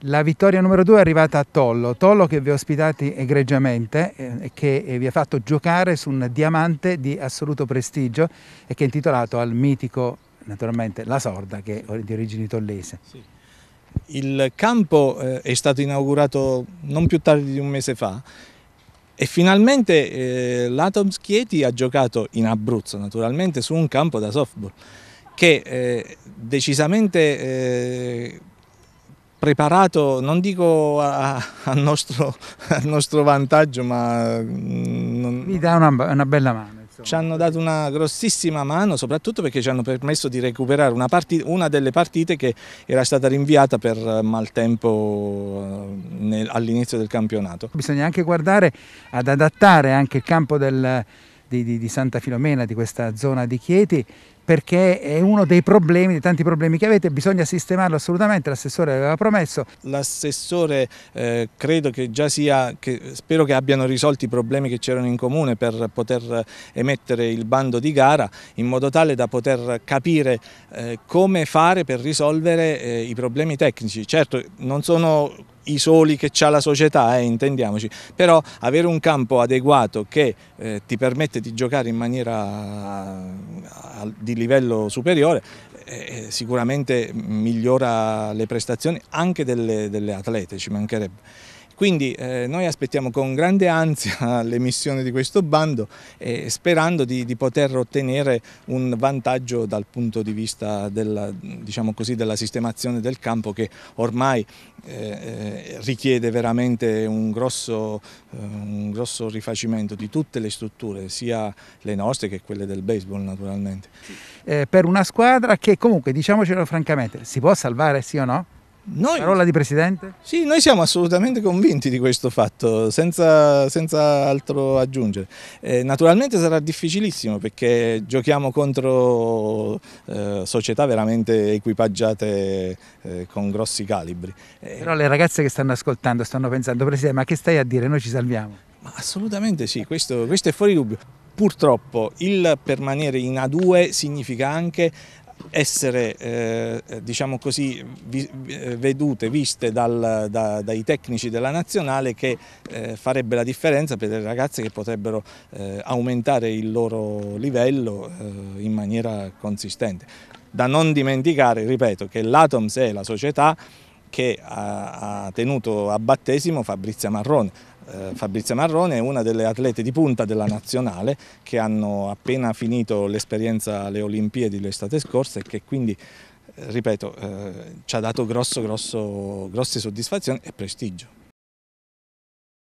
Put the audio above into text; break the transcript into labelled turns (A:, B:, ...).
A: La vittoria numero due è arrivata a Tollo, Tollo che vi ha ospitati egregiamente eh, e che eh, vi ha fatto giocare su un diamante di assoluto prestigio e che è intitolato al mitico, naturalmente, La Sorda, che è di origini tollese. Sì.
B: Il campo eh, è stato inaugurato non più tardi di un mese fa e finalmente l'Atoms Chieti ha giocato in Abruzzo, naturalmente, su un campo da softball che decisamente preparato, non dico al nostro, nostro, vantaggio, ma... Mm, non... Vi dà una, una bella mano ci hanno dato una grossissima mano, soprattutto perché ci hanno permesso di recuperare una, partita, una delle partite che era stata rinviata per maltempo eh, all'inizio del campionato.
A: Bisogna anche guardare ad adattare anche il campo del di, di, di Santa Filomena, di questa zona di Chieti, perché è uno dei problemi, dei tanti problemi che avete, bisogna sistemarlo assolutamente, l'assessore aveva promesso.
B: L'assessore eh, credo che già sia, che, spero che abbiano risolto i problemi che c'erano in comune per poter emettere il bando di gara in modo tale da poter capire eh, come fare per risolvere eh, i problemi tecnici. Certo non sono i soli che ha la società, eh, intendiamoci, però avere un campo adeguato che eh, ti permette di giocare in maniera a, eh, a, di livello superiore eh, eh, sicuramente migliora le prestazioni anche delle, delle atlete, ci mancherebbe. Quindi eh, noi aspettiamo con grande ansia l'emissione di questo bando eh, sperando di, di, poter ottenere un vantaggio dal punto di vista della, diciamo così, della sistemazione del campo che ormai eh, eh richiede veramente un grosso, eh, un grosso rifacimento di tutte le strutture, sia le nostre che quelle del baseball naturalmente.
A: Eh, per una squadra che comunque, diciamocelo francamente, si può salvare sì o no? Noi, Parola di Presidente?
B: Sì, noi siamo assolutamente convinti di questo fatto, senza, senza altro aggiungere. Eh, naturalmente sarà difficilissimo perché giochiamo contro eh, società veramente equipaggiate eh, con grossi calibri.
A: Eh, Però le ragazze che stanno ascoltando stanno pensando, Presidente, ma che stai a dire? Noi ci salviamo?
B: Ma assolutamente sì, questo, questo è fuori dubbio purtroppo il permanere in A2 significa anche essere eh, diciamo così, vi, eh, vedute, viste dal, da, dai tecnici della nazionale che eh, farebbe la differenza per le ragazze che potrebbero eh, aumentare il loro livello eh, in maniera consistente. Da non dimenticare, ripeto, che l'Atoms è la società che ha, ha tenuto a battesimo Fabrizia Marrone, eh, Fabrizia Marrone è una delle atlete di punta della nazionale che hanno appena finito l'esperienza alle Olimpiadi l'estate scorsa e che quindi, eh, ripeto, eh, ci ha dato grosso, grosso, grosse soddisfazioni e prestigio.